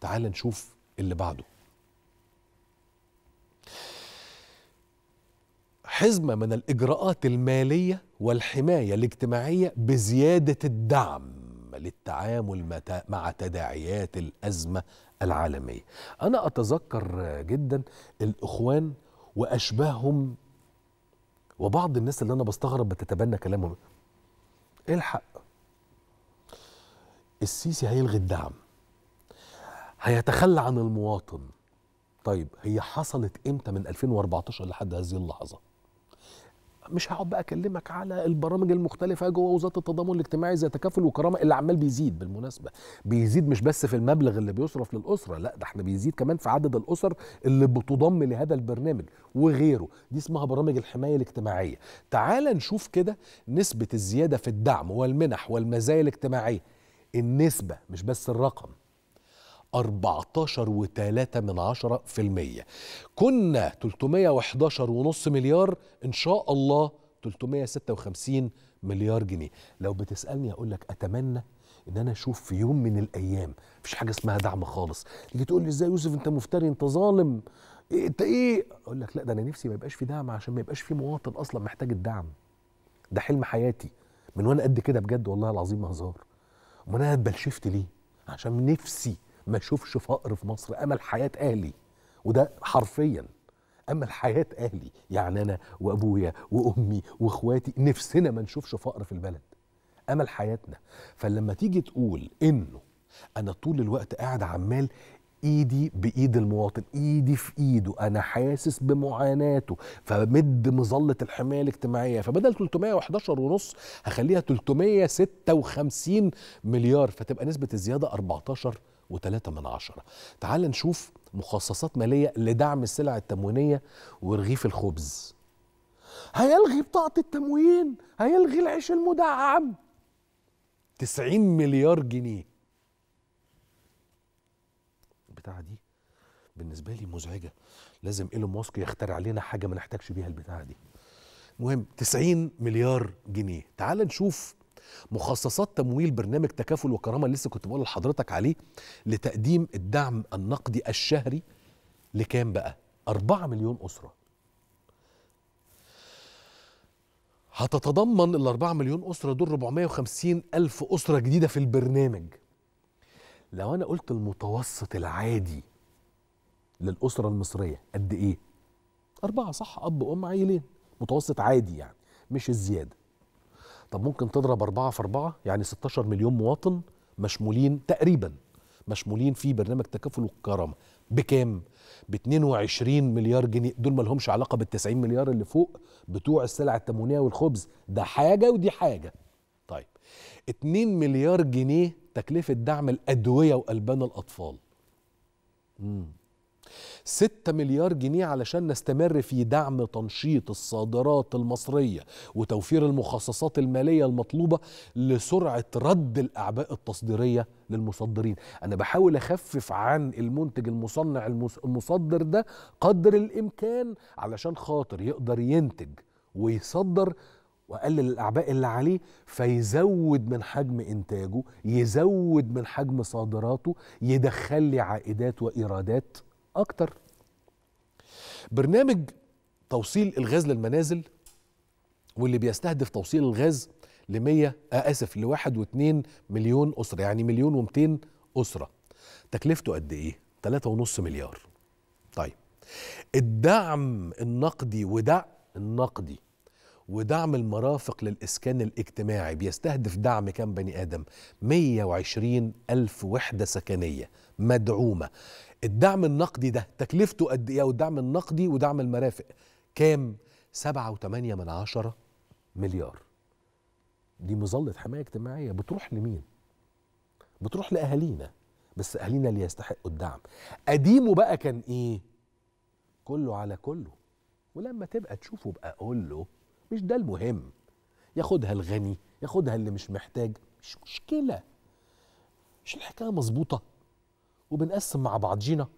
تعال نشوف اللي بعده حزمة من الإجراءات المالية والحماية الاجتماعية بزيادة الدعم للتعامل مع تداعيات الأزمة العالمية أنا أتذكر جدا الإخوان وأشباههم وبعض الناس اللي أنا بستغرب بتتبنى كلامهم إيه الحق السيسي هيلغي الدعم هيتخلى عن المواطن طيب هي حصلت امتى من 2014 لحد هذه اللحظه مش هقعد بقى اكلمك على البرامج المختلفه جوه وزاره التضامن الاجتماعي زي تكافل وكرامه اللي عمال بيزيد بالمناسبه بيزيد مش بس في المبلغ اللي بيصرف للاسره لا ده احنا بيزيد كمان في عدد الاسر اللي بتضم لهذا البرنامج وغيره دي اسمها برامج الحمايه الاجتماعيه تعال نشوف كده نسبه الزياده في الدعم والمنح والمزايا الاجتماعيه النسبه مش بس الرقم 14.3% كنا 311.5 مليار إن شاء الله 356 مليار جنيه لو بتسألني أقول لك أتمنى ان انا اشوف في يوم من الايام مفيش حاجه اسمها دعم خالص تيجي تقول لي ازاي يوسف انت مفتري انت ظالم إيه انت ايه اقول لك لا ده انا نفسي ما يبقاش في دعم عشان ما يبقاش في مواطن اصلا محتاج الدعم ده حلم حياتي من وانا قد كده بجد والله العظيم هزار امال انا اتبلشفت ليه عشان نفسي ما اشوفش فقر في مصر امل حياه اهلي وده حرفيا امل حياه اهلي يعني انا وابويا وامي واخواتي نفسنا ما نشوفش فقر في البلد امل حياتنا فلما تيجي تقول انه انا طول الوقت قاعد عمال ايدي بايد المواطن ايدي في ايده انا حاسس بمعاناته فمد مظله الحمايه الاجتماعيه فبدل 311 ونص هخليها 356 مليار فتبقى نسبه الزياده 14 تعال نشوف مخصصات مالية لدعم السلع التموينية ورغيف الخبز هيلغي بطاقة التموين هيلغي العيش المدعم 90 مليار جنيه البتاعة دي بالنسبة لي مزعجة لازم ايلون ماسك يخترع لنا حاجة ما نحتاجش بيها البتاعة دي المهم 90 مليار جنيه تعال نشوف مخصصات تمويل برنامج تكافل وكرامه اللي لسه كنت بقول لحضرتك عليه لتقديم الدعم النقدي الشهري لكام بقى 4 مليون اسره هتتضمن ال 4 مليون اسره دول 450 الف اسره جديده في البرنامج لو انا قلت المتوسط العادي للاسره المصريه قد ايه اربعه صح اب وام عيلين متوسط عادي يعني مش الزياده طب ممكن تضرب أربعة في أربعة يعني 16 مليون مواطن مشمولين تقريبا مشمولين في برنامج تكافل الكرامة بكام؟ ب 22 مليار جنيه دول ما لهمش علاقة بال 90 مليار اللي فوق بتوع السلع التموينية والخبز ده حاجة ودي حاجة طيب 2 مليار جنيه تكلفة دعم الأدوية وألبان الأطفال مم. 6 مليار جنيه علشان نستمر في دعم تنشيط الصادرات المصرية وتوفير المخصصات المالية المطلوبة لسرعة رد الأعباء التصديرية للمصدرين أنا بحاول أخفف عن المنتج المصنع المصدر ده قدر الإمكان علشان خاطر يقدر ينتج ويصدر وقلل الاعباء اللي عليه فيزود من حجم انتاجه يزود من حجم صادراته يدخل لي عائدات وايرادات اكتر برنامج توصيل الغاز للمنازل واللي بيستهدف توصيل الغاز ل 100 آه، اسف ل 1.2 مليون اسره يعني مليون و200 اسره تكلفته قد ايه 3.5 مليار طيب الدعم النقدي ودعم النقدي ودعم المرافق للإسكان الاجتماعي بيستهدف دعم كام بني آدم 120 ألف وحدة سكنية مدعومة الدعم النقدي ده تكلفته قد ايه والدعم النقدي ودعم المرافق كام 7.8 من عشرة مليار دي مظلة حماية اجتماعية بتروح لمين بتروح لأهالينا بس أهالينا اللي يستحقوا الدعم قديمه بقى كان إيه كله على كله ولما تبقى تشوفه بقى قول له مش ده المهم ياخدها الغني ياخدها اللي مش محتاج مش مشكلة مش الحكاية مظبوطة وبنقسم مع بعض جينا